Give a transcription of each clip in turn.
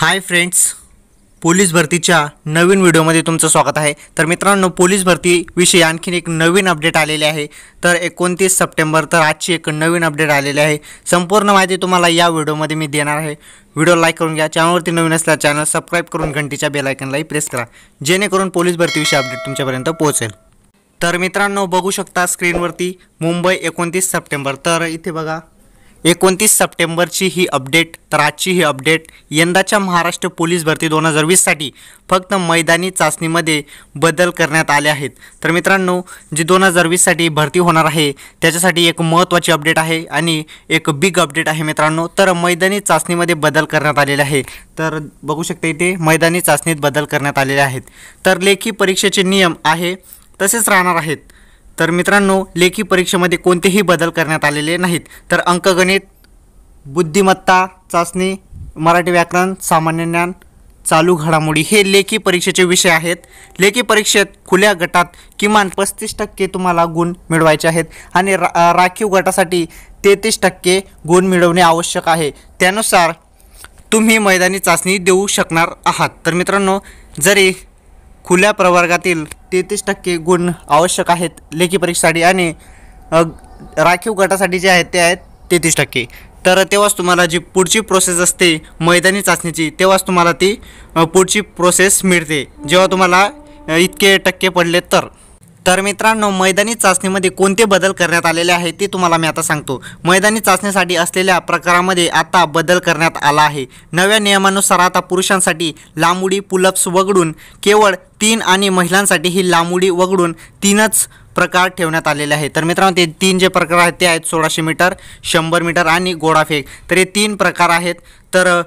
hi friends police भरतीच्या नवीन व्हिडिओमध्ये तुमचं स्वागत आहे तर मित्रांनो पोलीस भरतीविषयी आणखीन एक नवीन अपडेट आलेले आहे तर एकोणतीस सप्टेंबर तर आजची एक नवीन अपडेट आलेली आहे संपूर्ण माहिती तुम्हाला या व्हिडिओमध्ये मी देणार आहे व्हिडिओ लाईक करून घ्या चॅनलवरती नवीन असल्या चॅनल सबस्क्राईब करून घंटीच्या बेलायकनलाही प्रेस करा जेणेकरून पोलीस भरतीविषयी अपडेट तुमच्यापर्यंत पोहोचेल तर मित्रांनो बघू शकता स्क्रीनवरती मुंबई एकोणतीस सप्टेंबर तर इथे बघा एकोणतीस सप्टेंबरची ही अपडेट तर आजची ही अपडेट यंदाच्या महाराष्ट्र पोलीस भरती दोन हजार वीससाठी फक्त मैदानी चाचणीमध्ये बदल करण्यात आले आहेत तर मित्रांनो जी दोन हजार वीससाठी भरती होणार आहे त्याच्यासाठी एक महत्त्वाची अपडेट आहे आणि एक बिग अपडेट आहे मित्रांनो तर मैदानी चाचणीमध्ये बदल करण्यात आलेले आहे तर बघू शकता इथे मैदानी चाचणीत बदल करण्यात आलेले आहेत तर लेखी परीक्षेचे नियम आहे तसेच राहणार आहेत तर मित्रांनो लेखी परीक्षेमध्ये कोणतेही बदल करण्यात आलेले नाहीत तर अंकगणित बुद्धिमत्ता चाचणी मराठी व्याकरण सामान्य ज्ञान चालू घडामोडी हे लेखी परीक्षेचे विषय आहेत लेखी परीक्षेत खुल्या गटात किमान पस्तीस टक्के तुम्हाला गुण मिळवायचे आहेत आणि रा राखीव गटासाठी तेहतीस टक्के गुण मिळवणे आवश्यक आहे त्यानुसार तुम्ही मैदानी चाचणी देऊ शकणार आहात तर मित्रांनो जरी खुल्या प्रवर्गातील तेहतीस टक्के गुण आवश्यक आहेत लेखी परीक्षेसाठी आणि राखीव गटासाठी जे आहेत ते आहेत तेहतीस टक्के तर तेव्हाच तुम्हाला जी पुढची प्रोसेस असते मैदानी चाचणीची तेव्हाच तुम्हाला ती पुढची प्रोसेस मिळते जेव्हा तुम्हाला इतके टक्के पडले तर तर मित्रांनो मैदानी चाचणीमध्ये कोणते बदल करण्यात आलेले आहेत ते तुम्हाला मी आता सांगतो मैदानी चाचणीसाठी असलेल्या प्रकारामध्ये आता बदल करण्यात आला आहे नव्या नियमानुसार आता पुरुषांसाठी लांबुडी पुलप्स वगळून केवळ तीन आणि महिलांसाठी ही लांबुडी वगळून तीनच प्रकार ठेवण्यात आलेले आहेत तर मित्रांनो ते तीन जे प्रकार आहेत ते आहेत सोळाशे मीटर शंभर मीटर आणि गोडाफेक तर हे तीन प्रकार आहेत तर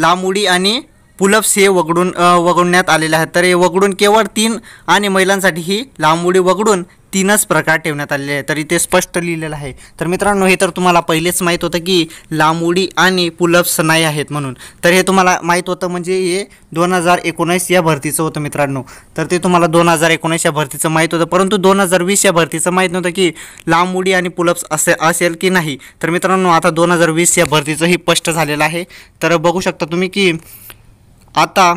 लांब उडी आणि पुलप्स हे वगडून वगळण्यात आलेले आहेत तर हे वगडून केवळ तीन आणि महिलांसाठी ही लांब उडी वगडून तीनच प्रकार ठेवण्यात आलेले आहेत तर इथे स्पष्ट लिहिलेलं आहे तर मित्रांनो हे तर तुम्हाला पहिलेच माहीत होतं की लांब उडी आणि पुलप्स नाही आहेत म्हणून तर हे तुम्हाला माहीत होतं म्हणजे हे दोन हजार एकोणीस या भरतीचं होतं मित्रांनो तर ते तुम्हाला दोन हजार एकोणीस या भरतीचं माहीत होतं परंतु दोन हजार वीस या भरतीचं माहीत नव्हतं की लांब उडी आणि पुलप्स असे असेल की नाही तर मित्रांनो आता दोन हजार वीस या भरतीचंही स्पष्ट झालेलं आहे तर बघू शकता तुम्ही की आता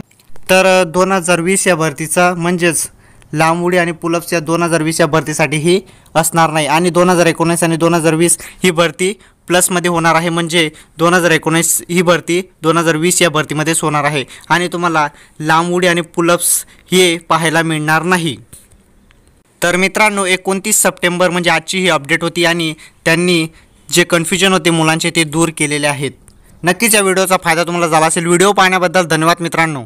तर दोन हजार वीस या भरतीचा म्हणजेच लांब उडी आणि पुलप्स या दोन हजार वीस या भरतीसाठी ही असणार नाही आणि दोन हजार एकोणीस आणि दोन हजार वीस ही भरती प्लसमध्ये होणार आहे म्हणजे दोन हजार एकोणीस ही भरती दोन हजार वीस या भरतीमध्येच होणार आहे आणि तुम्हाला लांब उडी आणि पुलप्स हे पाहायला मिळणार नाही तर मित्रांनो एकोणतीस सप्टेंबर म्हणजे आजची ही अपडेट होती आणि त्यांनी जे कन्फ्युजन होते मुलांचे ते दूर केलेले आहेत नक्कीच या व्हिडिओचा फायदा तुम्हाला झाला असेल व्हिडिओ पाहण्याबद्दल धन्यवाद मित्रांनो